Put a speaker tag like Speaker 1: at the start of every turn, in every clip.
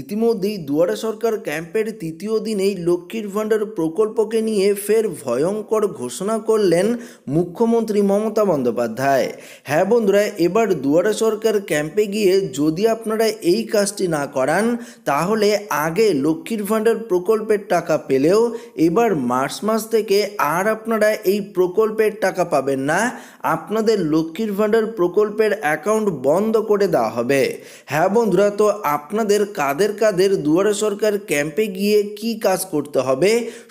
Speaker 1: ইতিমধ্যেই দুয়ারে সরকার ক্যাম্পের তৃতীয় দিনেই লক্ষ্মীর ভাণ্ডার প্রকল্পকে নিয়ে ফের ভয়ঙ্কর ঘোষণা করলেন মুখ্যমন্ত্রী মমতা বন্দ্যোপাধ্যায় হ্যাঁ বন্ধুরা এবার দুয়ারে সরকার ক্যাম্পে গিয়ে যদি আপনারা এই কাজটি না করান তাহলে আগে লক্ষ্মীর ভাণ্ডার প্রকল্পের টাকা পেলেও এবার মার্চ মাস থেকে আর আপনারা এই প্রকল্পের টাকা পাবেন না আপনাদের লক্ষ্মীর ভাণ্ডার প্রকল্পের অ্যাকাউন্ট বন্ধ করে দেওয়া হবে হ্যাঁ বন্ধুরা তো আপনাদের কাদের কাদের কাদের দুয়ারে সরকার ক্যাম্পে গিয়ে কি কাজ করতে হবে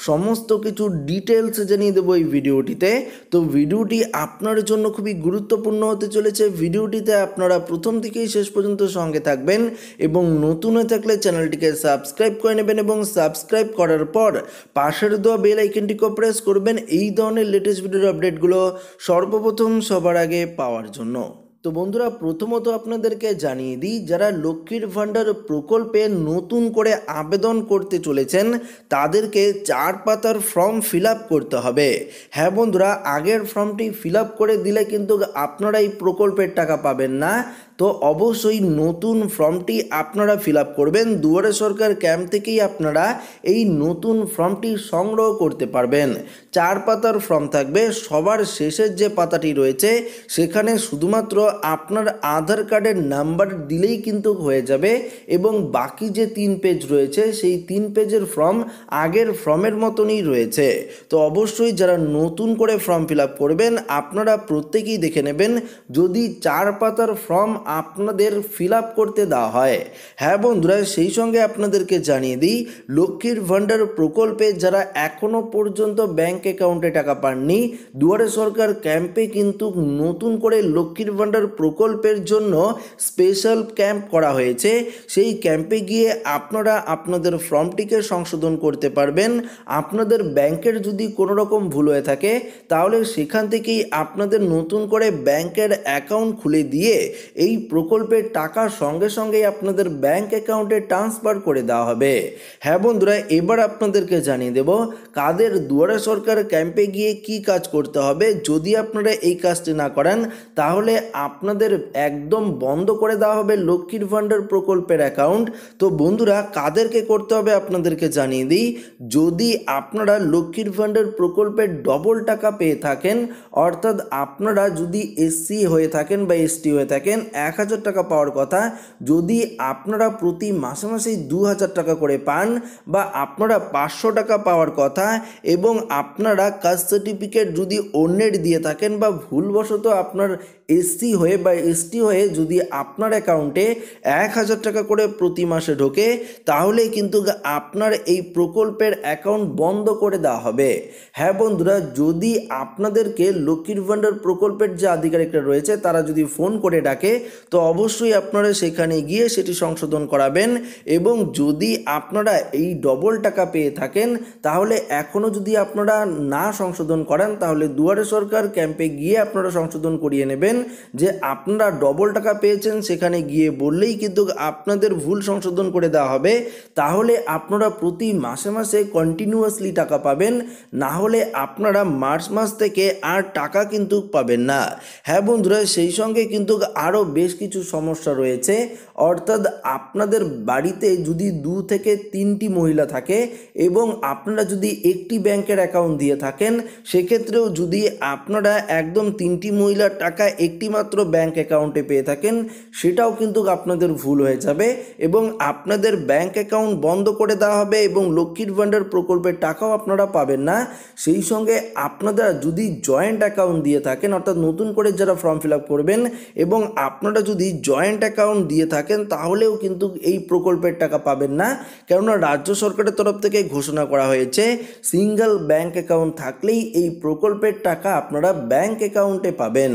Speaker 1: সমস্ত কিছু ডিটেলস জানিয়ে দেবো এই ভিডিওটিতে তো ভিডিওটি আপনার জন্য খুবই গুরুত্বপূর্ণ হতে চলেছে ভিডিওটিতে আপনারা প্রথম থেকেই শেষ পর্যন্ত সঙ্গে থাকবেন এবং নতুন হয়ে থাকলে চ্যানেলটিকে সাবস্ক্রাইব করে নেবেন এবং সাবস্ক্রাইব করার পর পাশের দেওয়া বেল আইকনটিকেও প্রেস করবেন এই ধরনের লেটেস্ট ভিডিওর আপডেটগুলো সর্বপ্রথম সবার আগে পাওয়ার জন্য তো বন্ধুরা প্রথমত আপনাদেরকে জানিয়ে দিই যারা লক্ষ্মীর ভাণ্ডার প্রকল্পে নতুন করে আবেদন করতে চলেছেন তাদেরকে চার পাতার ফর্ম ফিল করতে হবে হ্যাঁ বন্ধুরা আগের ফর্মটি ফিল করে দিলে কিন্তু আপনারা এই প্রকল্পের টাকা পাবেন না তো অবশ্যই নতুন ফর্মটি আপনারা ফিল আপ করবেন দুয়ারে সরকার ক্যাম্প থেকেই আপনারা এই নতুন ফর্মটি সংগ্রহ করতে পারবেন চার পাতার ফর্ম থাকবে সবার শেষের যে পাতাটি রয়েছে সেখানে শুধুমাত্র আপনার আধার কার্ডের নাম্বার দিলেই কিন্তু হয়ে যাবে এবং বাকি যে তিন পেজ রয়েছে সেই তিন পেজের ফর্ম আগের ফর্মের মতনই রয়েছে তো অবশ্যই যারা নতুন করে ফর্ম ফিল করবেন আপনারা প্রত্যেকেই দেখে নেবেন যদি চার পাতার ফর্ম আপনাদের ফিল আপ করতে দেওয়া হয় হ্যাঁ বন্ধুরা সেই সঙ্গে আপনাদেরকে জানিয়ে দিই লক্ষ্মীর ভাণ্ডার প্রকল্পে যারা এখনও পর্যন্ত ব্যাংক অ্যাকাউন্টে টাকা পাননি দুয়ারে সরকার ক্যাম্পে কিন্তু নতুন করে লক্ষ্মীর ভাণ্ডার প্রকল্পের জন্য স্পেশাল ক্যাম্প করা হয়েছে সেই ক্যাম্পে গিয়ে আপনারা আপনাদের ফর্মটিকে সংশোধন করতে পারবেন আপনাদের ব্যাংকের যদি কোনো রকম ভুল হয়ে থাকে তাহলে সেখান থেকেই আপনাদের নতুন করে ব্যাংকের অ্যাকাউন্ট খুলে দিয়ে এই প্রকল্পের টাকা সঙ্গে সঙ্গেই আপনাদের ব্যাংক অ্যাকাউন্টে ট্রান্সফার করে দেওয়া হবে হ্যাঁ বন্ধুরা এবার আপনাদেরকে জানিয়ে দেব কাদের দুয়ারে সরকার ক্যাম্পে গিয়ে কি কাজ করতে হবে যদি আপনারা এই কাজটি না করেন তাহলে আপনাদের একদম বন্ধ করে দেওয়া হবে লক্ষ্মীর ভাণ্ডার প্রকল্পের অ্যাকাউন্ট তো বন্ধুরা কাদেরকে করতে হবে আপনাদেরকে জানিয়ে দিই যদি আপনারা লক্ষ্মীর ভাণ্ডার প্রকল্পের ডবল টাকা পেয়ে থাকেন অর্থাৎ আপনারা যদি এসসি হয়ে থাকেন বা এসটি হয়ে থাকেন এক হাজার টাকা পাওয়ার কথা যদি আপনারা প্রতি মাসে মাসেই দু হাজার টাকা করে পান বা আপনারা পাঁচশো টাকা পাওয়ার কথা এবং আপনারা কাস্ট সার্টিফিকেট যদি অন্যের দিয়ে থাকেন বা ভুলবশত আপনার এসসি হয়ে বা এসটি হয়ে যদি আপনার অ্যাকাউন্টে এক হাজার টাকা করে প্রতি মাসে ঢোকে তাহলে কিন্তু আপনার এই প্রকল্পের অ্যাকাউন্ট বন্ধ করে দেওয়া হবে হ্যাঁ বন্ধুরা যদি আপনাদেরকে লক্ষ্মীর ভাণ্ডার প্রকল্পের যে আধিকারিকরা রয়েছে তারা যদি ফোন করে ডাকে তো অবশ্যই আপনারা সেখানে গিয়ে সেটি সংশোধন করাবেন এবং যদি আপনারা এই ডবল টাকা পেয়ে থাকেন তাহলে এখনও যদি আপনারা না সংশোধন করেন তাহলে দুয়ারে সরকার ক্যাম্পে গিয়ে আপনারা সংশোধন করিয়ে নেবেন যে আপনারা ডবল টাকা পেয়েছেন সেখানে গিয়ে বললেই কিন্তু আপনাদের ভুল সংশোধন করে দেওয়া হবে তাহলে আপনারা প্রতি মাসে মাসে কন্টিনিউয়াসলি টাকা পাবেন না হলে আপনারা মার্চ মাস থেকে আর টাকা কিন্তু পাবেন না হ্যাঁ বন্ধুরা সেই সঙ্গে কিন্তু আরও বেশ বেশ কিছু সমস্যা রয়েছে অর্থাৎ আপনাদের বাড়িতে যদি দু থেকে তিনটি মহিলা থাকে এবং আপনারা যদি একটি ব্যাংকের অ্যাকাউন্ট দিয়ে থাকেন সেক্ষেত্রেও যদি আপনারা একদম তিনটি মহিলার টাকা একটি মাত্র ব্যাংক অ্যাকাউন্টে পেয়ে থাকেন সেটাও কিন্তু আপনাদের ভুল হয়ে যাবে এবং আপনাদের ব্যাংক অ্যাকাউন্ট বন্ধ করে দেওয়া হবে এবং লক্ষ্মীর ভাণ্ডার প্রকল্পের টাকাও আপনারা পাবেন না সেই সঙ্গে আপনারা যদি জয়েন্ট অ্যাকাউন্ট দিয়ে থাকেন অর্থাৎ নতুন করে যারা ফর্ম ফিল আপ করবেন এবং আপনারা যদি জয়েন্ট অ্যাকাউন্ট দিয়ে থাকেন থাকেন তাহলেও কিন্তু এই প্রকল্পের টাকা পাবেন না কেননা রাজ্য সরকারের তরফ থেকে ঘোষণা করা হয়েছে সিঙ্গল ব্যাঙ্ক অ্যাকাউন্ট থাকলেই এই প্রকল্পের টাকা আপনারা ব্যাঙ্ক অ্যাকাউন্টে পাবেন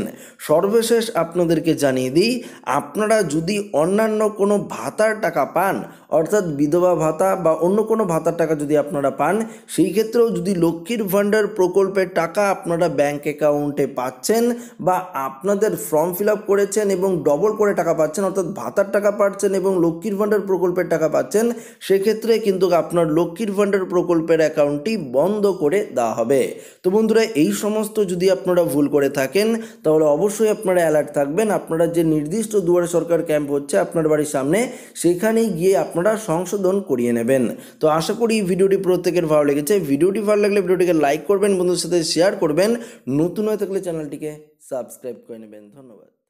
Speaker 1: সর্বশেষ আপনাদেরকে জানিয়ে দিই আপনারা যদি অন্যান্য কোনো ভাতার টাকা পান অর্থাৎ বিধবা ভাতা বা অন্য কোনো ভাতার টাকা যদি আপনারা পান সেই ক্ষেত্রেও যদি লক্ষ্মীর ভাণ্ডার প্রকল্পের টাকা আপনারা ব্যাঙ্ক অ্যাকাউন্টে পাচ্ছেন বা আপনাদের ফর্ম ফিল আপ করেছেন এবং ডবল করে টাকা পাচ্ছেন অর্থাৎ ভাতার টাকা টাকা পাচ্ছেন এবং লক্ষ্মীর ভাণ্ডার প্রকল্পের টাকা পাচ্ছেন সেক্ষেত্রে কিন্তু আপনার লক্ষ্মীর ভাণ্ডার প্রকল্পের অ্যাকাউন্টটি বন্ধ করে দেওয়া হবে তো বন্ধুরা এই সমস্ত যদি আপনারা ভুল করে থাকেন তাহলে অবশ্যই আপনারা অ্যালার্ট থাকবেন আপনারা যে নির্দিষ্ট দুয়ারে সরকার ক্যাম্প হচ্ছে আপনার বাড়ির সামনে সেখানে গিয়ে আপনারা সংশোধন করিয়ে নেবেন তো আশা করি ভিডিওটি প্রত্যেকের ভালো লেগেছে ভিডিওটি ভালো লাগলে ভিডিওটিকে লাইক করবেন বন্ধুর সাথে শেয়ার করবেন নতুন হয়ে থাকলে চ্যানেলটিকে সাবস্ক্রাইব করে নেবেন ধন্যবাদ